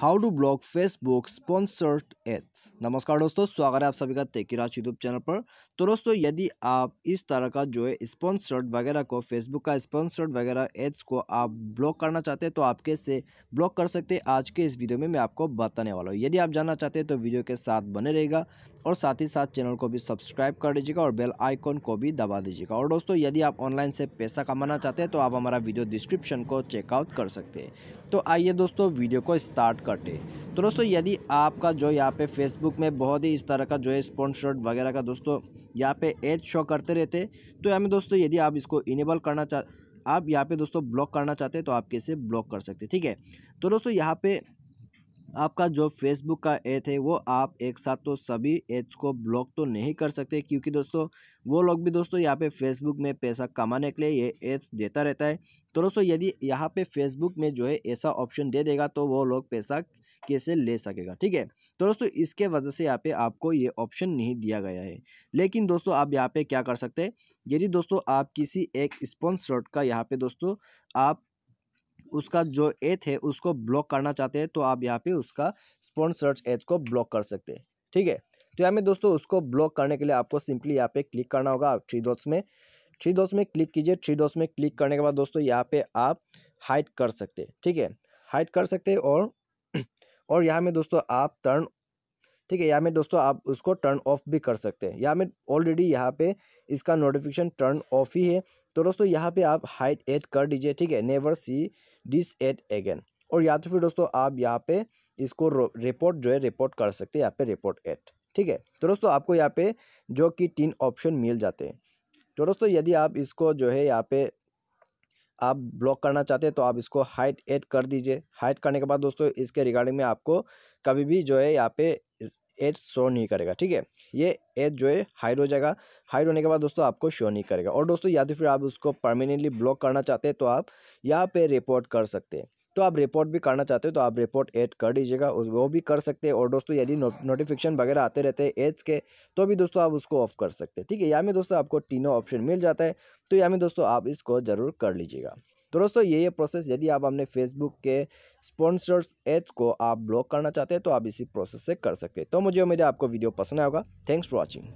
how to block Facebook sponsored ads नमस्कार दोस्तों स्वागत है आप सभी का तेकी राज यूट्यूब चैनल पर तो दोस्तों यदि आप इस तरह का जो है स्पॉन्सर्ड वगैरह को फेसबुक का स्पॉन्सर्ड वगैरह एड्स को आप ब्लॉक करना चाहते हैं तो आप कैसे ब्लॉक कर सकते हैं आज के इस वीडियो में मैं आपको बताने वाला हूँ यदि आप जानना चाहते हैं तो वीडियो के साथ बने रहेगा और साथ ही साथ चैनल को भी सब्सक्राइब कर दीजिएगा और बेल आइकॉन को भी दबा दीजिएगा और दोस्तों यदि आप ऑनलाइन से पैसा कमाना चाहते हैं तो आप हमारा वीडियो डिस्क्रिप्शन को चेकआउट कर सकते हैं तो आइए दोस्तों वीडियो को स्टार्ट करते तो दोस्तों यदि आपका जो यहाँ पे फेसबुक में बहुत ही इस तरह का जो है स्पॉन्सर्ड वगैरह का दोस्तों यहाँ पे एड शो करते रहते तो यहाँ दोस्तों यदि आप इसको इनेबल करना चाह आप यहाँ पे दोस्तों ब्लॉक करना चाहते हैं तो आप कैसे ब्लॉक कर सकते ठीक है तो दोस्तों यहाँ पे आपका जो फेसबुक का ऐप है वो आप एक साथ तो सभी ऐप्स को ब्लॉक तो नहीं कर सकते क्योंकि दोस्तों वो लोग भी दोस्तों यहाँ पे फेसबुक में पैसा कमाने के लिए ये ऐप्स देता रहता है तो दोस्तों यदि यहाँ पे फेसबुक में जो है ऐसा ऑप्शन दे देगा तो वो लोग पैसा कैसे ले सकेगा ठीक है तो दोस्तों इसके वजह से यहाँ पे आपको ये ऑप्शन नहीं दिया गया है लेकिन दोस्तों आप यहाँ पे क्या कर सकते हैं यदि दोस्तों आप किसी एक स्पॉन्सर्ड का यहाँ पे दोस्तों आप उसका जो एथ है उसको ब्लॉक करना चाहते हैं तो आप यहाँ पे उसका स्पोन सर्च एथ को ब्लॉक कर सकते हैं ठीक है तो यहाँ में दोस्तों उसको ब्लॉक करने के लिए आपको सिंपली यहाँ पे क्लिक करना होगा थ्री डॉट्स में थ्री डॉट्स में क्लिक कीजिए थ्री डॉट्स में क्लिक करने के बाद दोस्तों यहाँ पे आप हाइड कर सकते ठीक है हाइड कर सकते और और यहाँ में दोस्तों आप टर्न ठीक है या में दोस्तों आप उसको टर्न ऑफ भी कर सकते हैं या मैं ऑलरेडी यहाँ पे इसका नोटिफिकेशन टर्न ऑफ ही है तो दोस्तों यहाँ पे आप हाइट ऐड कर दीजिए ठीक है never see this ad again और या तो फिर दोस्तों आप यहाँ पे इसको रिपोर्ट जो है रिपोर्ट कर सकते हैं यहाँ पे रिपोर्ट एड ठीक है तो दोस्तों आपको यहाँ पे जो कि तीन ऑप्शन मिल जाते हैं तो दोस्तों यदि आप इसको जो है यहाँ पे आप ब्लॉक करना चाहते हैं तो आप इसको हाइट ऐड कर दीजिए हाइट करने के बाद दोस्तों इसके रिगार्डिंग में आपको कभी भी जो है यहाँ पे एज शो नहीं करेगा ठीक है ये एज जो है हाइड हो जाएगा हाइड होने के बाद दोस्तों आपको शो नहीं करेगा और दोस्तों या तो फिर आप उसको परमानेंटली ब्लॉक करना चाहते हैं तो आप यहाँ पर रिपोर्ट कर सकते हैं तो आप रिपोर्ट भी करना चाहते हो तो आप रिपोर्ट ऐड कर दीजिएगा वो भी कर सकते हैं और दोस्तों यदि नोटिफिकेशन वगैरह आते रहते हैं एड्स के तो भी दोस्तों आप उसको ऑफ कर सकते हैं ठीक है यहाँ में दोस्तों आपको तीनों ऑप्शन मिल जाता है तो यहाँ में दोस्तों आप इसको ज़रूर कर लीजिएगा तो दोस्तों ये ये प्रोसेस यदि आप अपने फेसबुक के स्पॉन्सर्स एज को आप ब्लॉक करना चाहते हैं तो आप इसी प्रोसेस से कर सकते हैं तो मुझे उम्मीद है आपको वीडियो पसंद आएगा थैंक्स फॉर वॉचिंग